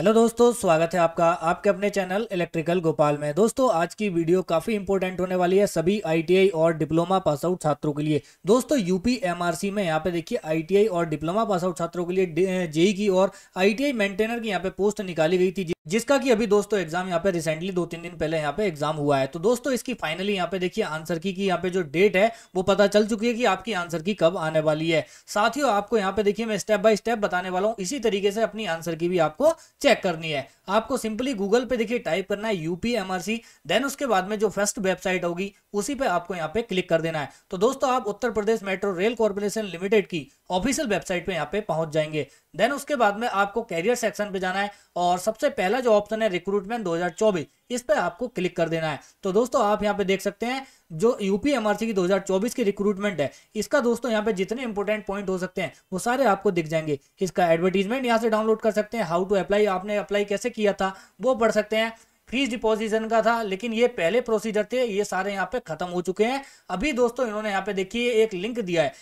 hello दोस्तों स्वागत है आपका आपके अपने चैनल इलेक्ट्रिकल गोपाल में दोस्तों आज की वीडियो काफ़ी इंपोर्टेंट होने वाली है सभी आईटीआई और डिप्लोमा पास आउट छात्रों के लिए दोस्तों यूपी एमआरसी में यहाँ पे देखिए आईटीआई और डिप्लोमा पास आउट छात्रों के लिए जेई की और आईटीआई मेंटेनर की यहाँ पे पोस्ट निकाली गई थी जिसका कि अभी दोस्तों एग्जाम यहाँ पे रिसेंटली दो तीन दिन पहले यहाँ पे एग्जाम हुआ है तो दोस्तों इसकी फाइनली यहाँ पे देखिए आंसर की कि यहाँ पे जो डेट है वो पता चल चुकी है कि आपकी आंसर की कब आने वाली है ही आपको यहाँ पे देखिए मैं स्टेप बाय स्टेप बताने वाला हूँ इसी तरीके से अपनी आंसर की भी आपको चेक करनी है आपको सिंपली गूगल पे देखिए टाइप करना है यूपीएमआरसी देन उसके बाद में जो फर्स्ट वेबसाइट होगी उसी पे आपको यहाँ पे क्लिक कर देना है तो दोस्तों आप Uttar Pradesh metro rail corporation limited की ऑफिशियल वेबसाइट पे यहाँ पे पहुंच जाएंगे देन उसके बाद में आपको कैरियर सेक्शन पे जाना है और सबसे पहले पहला जो ऑप्शन है रिक्रूटमेंट 2024 इस पर आपको क्लिक कर देना है तो दोस्तों आप यहाँ पे देख सकते हैं जो यूपी एमआरसी की 2024 की रिक्रूटमेंट है इसका दोस्तों यहाँ पे जितने इंपॉर्टेंट पॉइंट हो सकते हैं वो सारे आपको दिख जाएंगे इसका एडवर्टीजमेंट यहाँ से डाउनलोड कर सकते हैं हाउ टू अप्लाई आपने अप्लाई कैसे किया था वो पढ़ सकते हैं फीस डिपोजिशन का था लेकिन ये पहले प्रोसीजर थे ये सारे यहाँ पे खत्म हो चुके हैं अभी दोस्तों इन्होंने यहाँ पे देखिए एक लिंक दिया है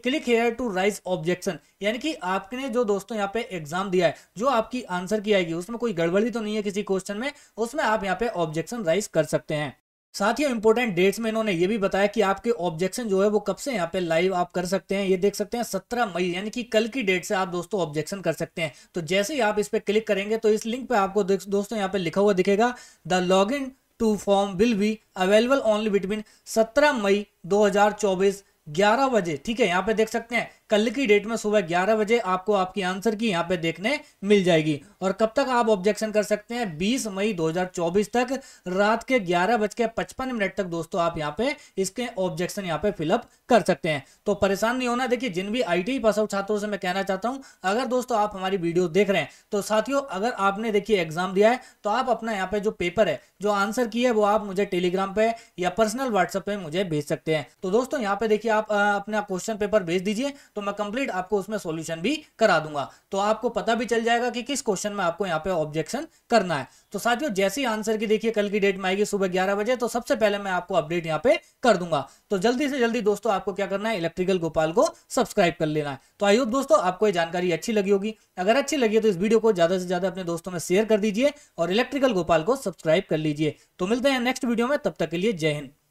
click here to raise objection यानी कि आपने जो दोस्तों यहाँ पे एग्जाम दिया है जो आपकी आंसर की आएगी उसमें कोई गड़बड़ी तो नहीं है किसी क्वेश्चन में उसमें आप यहाँ पे ऑब्जेक्शन राइज कर सकते हैं साथ ही इंपॉर्टेंट डेट्स में इन्होंने ये भी बताया कि आपके ऑब्जेक्शन जो है वो कब से यहाँ पे लाइव आप कर सकते हैं ये देख सकते हैं सत्रह मई यानी कि कल की डेट से आप दोस्तों ऑब्जेक्शन कर सकते हैं तो जैसे ही आप इस पर क्लिक करेंगे तो इस लिंक पे आपको दोस्तों यहाँ पे लिखा हुआ दिखेगा the log in to form will be available only between सत्रह मई दो 11 बजे ठीक है यहाँ पे देख सकते हैं कल की डेट में सुबह ग्यारह बजे आपको आपकी आंसर की यहाँ पे देखने मिल जाएगी और कब तक आप ऑब्जेक्शन कर सकते हैं बीस मई दो तक रात के ग्यारह बज के पचपन मिनट तक दोस्तों आप यहाँ पे इसके ऑब्जेक्शन यहाँ पे फिलअप कर सकते हैं तो परेशान नहीं होना देखिए जिन भी आई टी छात्रों से मैं कहना चाहता हूँ अगर दोस्तों आप हमारी वीडियो देख रहे हैं तो साथियों अगर आपने देखिए एग्जाम दिया है तो आप अपना यहाँ पे जो पेपर है जो आंसर की है वो आप मुझे टेलीग्राम पे या पर्सनल व्हाट्सएप पे मुझे भेज सकते हैं तो दोस्तों यहाँ पे देखिए आप अपना क्वेश्चन पेपर भेज दीजिए तो मैं कंप्लीट आपको उसमें सोल्यूशन भी करा दूंगा तो आपको पता भी चल जाएगा कि किस क्वेश्चन में आपको यहाँ पे ऑब्जेक्शन करना है तो साथियों जैसे ही आंसर की देखिए कल की डेट में आएगी सुबह ग्यारह बजे तो सबसे पहले मैं आपको अपडेट यहाँ पे कर दूंगा तो जल्दी से जल्दी दोस्तों आपको क्या करना है इलेक्ट्रिकल गोपाल को सब्सक्राइब कर लेना है तो आई दोस्तों आपको ये जानकारी अच्छी लगी होगी अगर अच्छी लगी तो इस वीडियो को ज्यादा से ज्यादा अपने दोस्तों में शेयर कर दीजिए और इलेक्ट्रिकल गोपाल को सब्सक्राइब कर लीजिए तो मिलते हैं नेक्स्ट वीडियो में तब तक के लिए जय हिंद